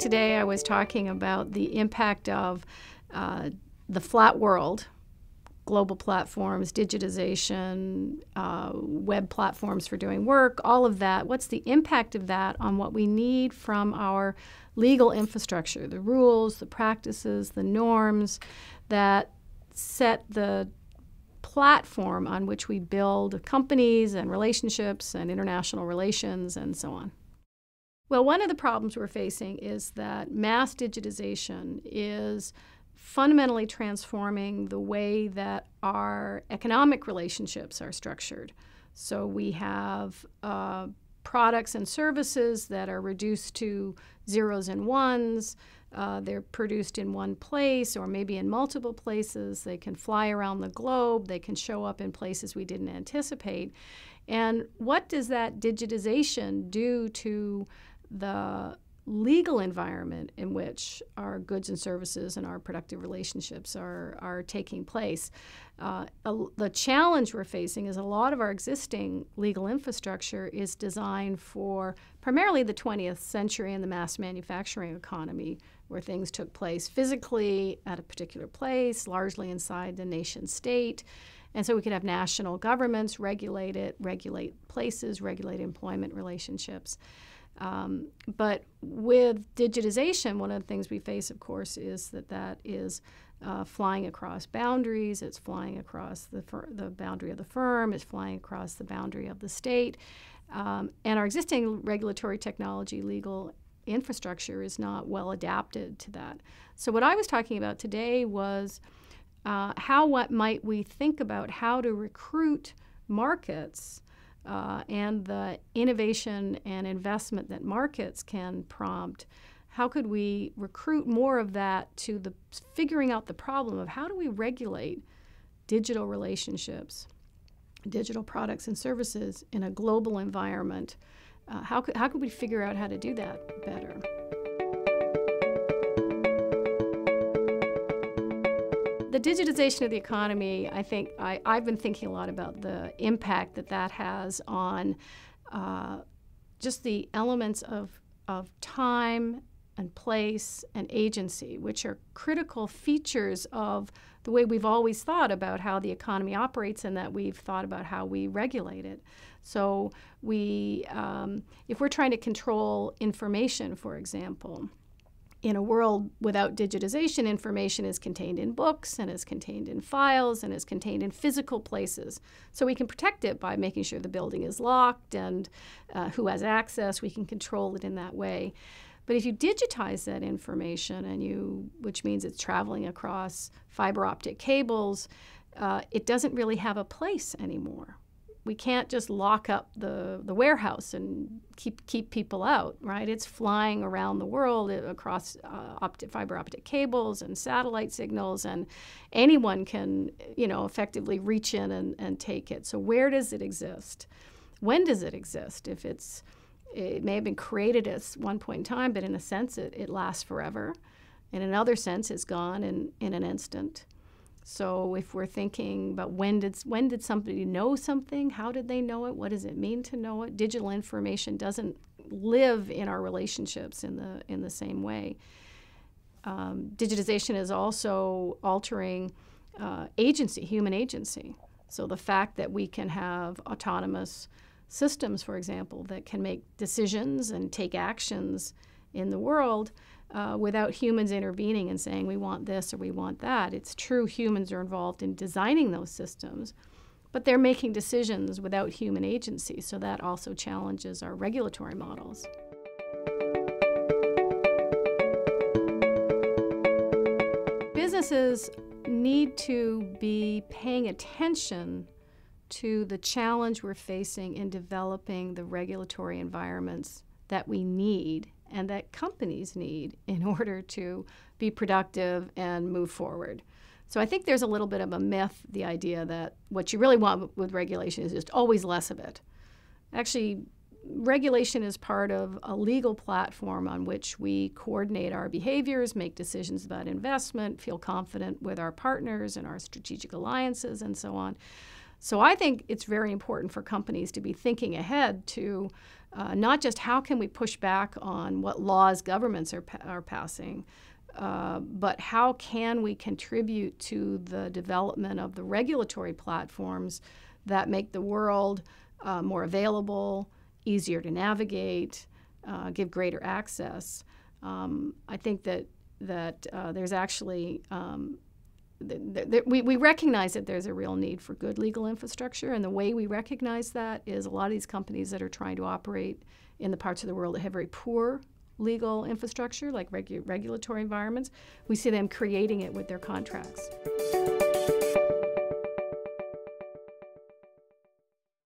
Today I was talking about the impact of uh, the flat world, global platforms, digitization, uh, web platforms for doing work, all of that. What's the impact of that on what we need from our legal infrastructure, the rules, the practices, the norms that set the platform on which we build companies and relationships and international relations and so on. Well, one of the problems we're facing is that mass digitization is fundamentally transforming the way that our economic relationships are structured. So we have uh, products and services that are reduced to zeros and ones. Uh, they're produced in one place or maybe in multiple places. They can fly around the globe. They can show up in places we didn't anticipate. And what does that digitization do to the legal environment in which our goods and services and our productive relationships are, are taking place. Uh, a, the challenge we're facing is a lot of our existing legal infrastructure is designed for primarily the 20th century and the mass manufacturing economy, where things took place physically at a particular place, largely inside the nation state. And so we could have national governments regulate it, regulate places, regulate employment relationships. Um, but with digitization, one of the things we face, of course, is that that is uh, flying across boundaries. It's flying across the, fir- the boundary of the firm. It's flying across the boundary of the state. Um, and our existing regulatory technology, legal infrastructure is not well adapted to that. So, what I was talking about today was uh, how what might we think about how to recruit markets uh, and the innovation and investment that markets can prompt, how could we recruit more of that to the figuring out the problem of how do we regulate digital relationships, digital products and services in a global environment? Uh, how, could, how could we figure out how to do that better? The digitization of the economy, I think, I, have been thinking a lot about the impact that that has on uh, just the elements of, of time and place and agency, which are critical features of the way we've always thought about how the economy operates and that we've thought about how we regulate it. So we, um, if we're trying to control information, for example, in a world without digitization, information is contained in books and is contained in files and is contained in physical places. So we can protect it by making sure the building is locked and uh, who has access. We can control it in that way. But if you digitize that information and you, which means it's traveling across fiber optic cables, uh, it doesn't really have a place anymore we can't just lock up the, the warehouse and keep keep people out, right? It's flying around the world uh, across uh, optic, fiber optic cables and satellite signals, and anyone can you know effectively reach in and, and take it. So where does it exist? When does it exist? If it's it may have been created at one point in time, but in a sense, it, it lasts forever. In another sense, it's gone in, in an instant. So if we're thinking about when did when did somebody know something? How did they know it? What does it mean to know it? Digital information doesn't live in our relationships in the in the same way. Um, digitization is also altering uh, agency, human agency. So the fact that we can have autonomous systems, for example, that can make decisions and take actions in the world uh, without humans intervening and saying we want this or we want that. It's true humans are involved in designing those systems, but they're making decisions without human agency, so that also challenges our regulatory models. Businesses need to be paying attention to the challenge we're facing in developing the regulatory environments that we need and that companies need in order to be productive and move forward. So I think there's a little bit of a myth, the idea that what you really want with regulation is just always less of it. Actually, regulation is part of a legal platform on which we coordinate our behaviors, make decisions about investment, feel confident with our partners and our strategic alliances, and so on. So I think it's very important for companies to be thinking ahead to uh, not just how can we push back on what laws governments are, are passing, uh, but how can we contribute to the development of the regulatory platforms that make the world uh, more available, easier to navigate, uh, give greater access. Um, I think that that uh, there's actually um, we, we recognize that there's a real need for good legal infrastructure, and the way we recognize that is a lot of these companies that are trying to operate in the parts of the world that have very poor legal infrastructure, like regu regulatory environments, we see them creating it with their contracts.